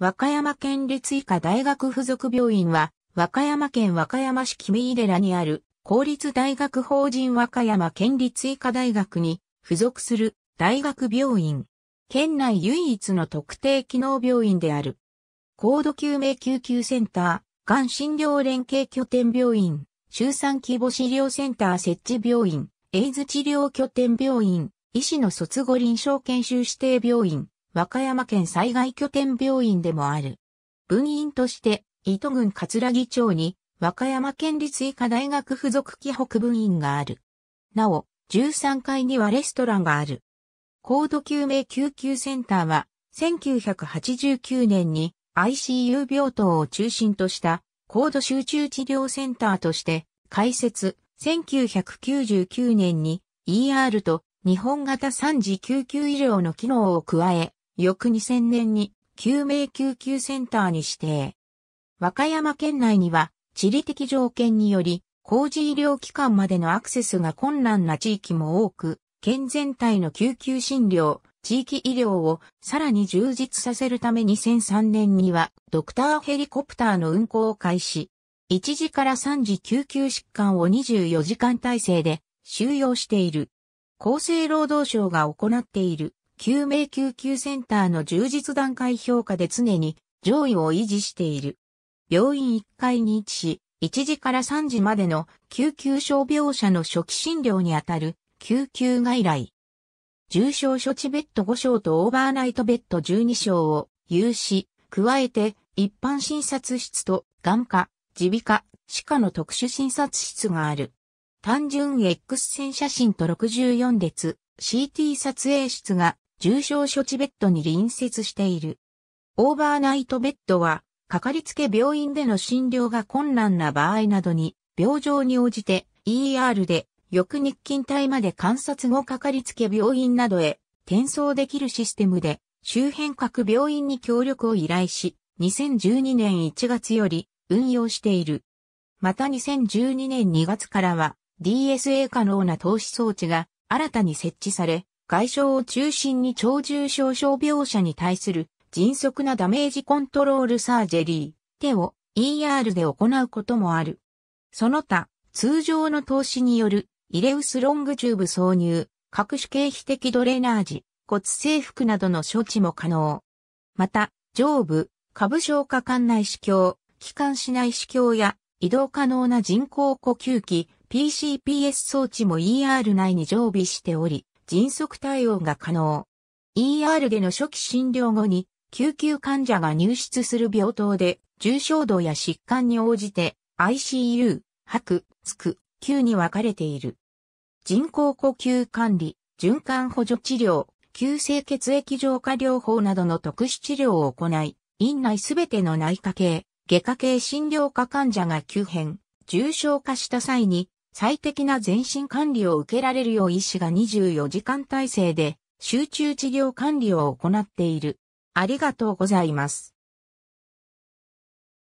和歌山県立医科大学附属病院は、和歌山県和歌山市君入寺にある、公立大学法人和歌山県立医科大学に付属する大学病院。県内唯一の特定機能病院である。高度救命救急センター、がん診療連携拠点病院、周産規模治療センター設置病院、エイズ治療拠点病院、医師の卒後臨床研修指定病院、和歌山県災害拠点病院でもある。分院として、糸郡葛城町に、和歌山県立医科大学附属基北分院がある。なお、13階にはレストランがある。高度救命救急センターは、1989年に ICU 病棟を中心とした高度集中治療センターとして開設、1999年に ER と日本型3次救急医療の機能を加え、翌2000年に救命救急センターに指定。和歌山県内には地理的条件により工事医療機関までのアクセスが困難な地域も多く、県全体の救急診療、地域医療をさらに充実させるため2003年にはドクターヘリコプターの運行を開始。1時から3時救急疾患を24時間体制で収容している。厚生労働省が行っている救命救急センターの充実段階評価で常に上位を維持している。病院1階に位置し、1時から3時までの救急症病者の初期診療にあたる救急外来。重症処置ベッド5床とオーバーナイトベッド12床を有し、加えて一般診察室と眼科、耳鼻科、歯科の特殊診察室がある。単純 X 線写真と64列 CT 撮影室が重症処置ベッドに隣接している。オーバーナイトベッドは、かかりつけ病院での診療が困難な場合などに、病状に応じて ER で翌日勤帯まで観察後かかりつけ病院などへ転送できるシステムで、周辺各病院に協力を依頼し、2012年1月より運用している。また2012年2月からは DSA 可能な投資装置が新たに設置され、外傷を中心に超重症症病者に対する迅速なダメージコントロールサージェリー、手を ER で行うこともある。その他、通常の投資によるイレウスロングチューブ挿入、各種経費的ドレナージ、骨制服などの処置も可能。また、上部、下部消化管内視鏡、気管支内視鏡や移動可能な人工呼吸器、PCPS 装置も ER 内に常備しており、迅速対応が可能。ER での初期診療後に、救急患者が入室する病棟で、重症度や疾患に応じて、ICU、白、つく、急に分かれている。人工呼吸管理、循環補助治療、急性血液浄化療法などの特殊治療を行い、院内すべての内科系、外科系診療科患者が急変、重症化した際に最適な全身管理を受けられるよう医師が24時間体制で集中治療管理を行っている。ありがとうございます。